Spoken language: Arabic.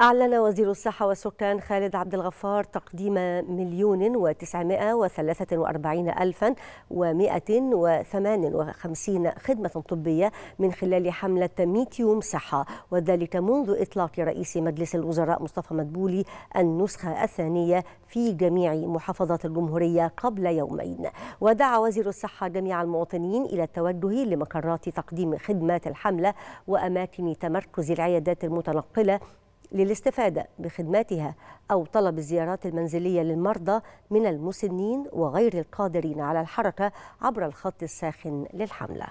أعلن وزير الصحة والسكان خالد عبد الغفار تقديم مليون وتسعمائة وثلاثة وأربعين ألفا ومائة وثمان وخمسين خدمة طبية من خلال حملة ميتيوم صحة وذلك منذ إطلاق رئيس مجلس الوزراء مصطفى مدبولي النسخة الثانية في جميع محافظات الجمهورية قبل يومين ودعا وزير الصحة جميع المواطنين إلى التوجه لمقرات تقديم خدمات الحملة وأماكن تمركز العيادات المتنقلة للاستفادة بخدماتها أو طلب الزيارات المنزلية للمرضى من المسنين وغير القادرين على الحركة عبر الخط الساخن للحملة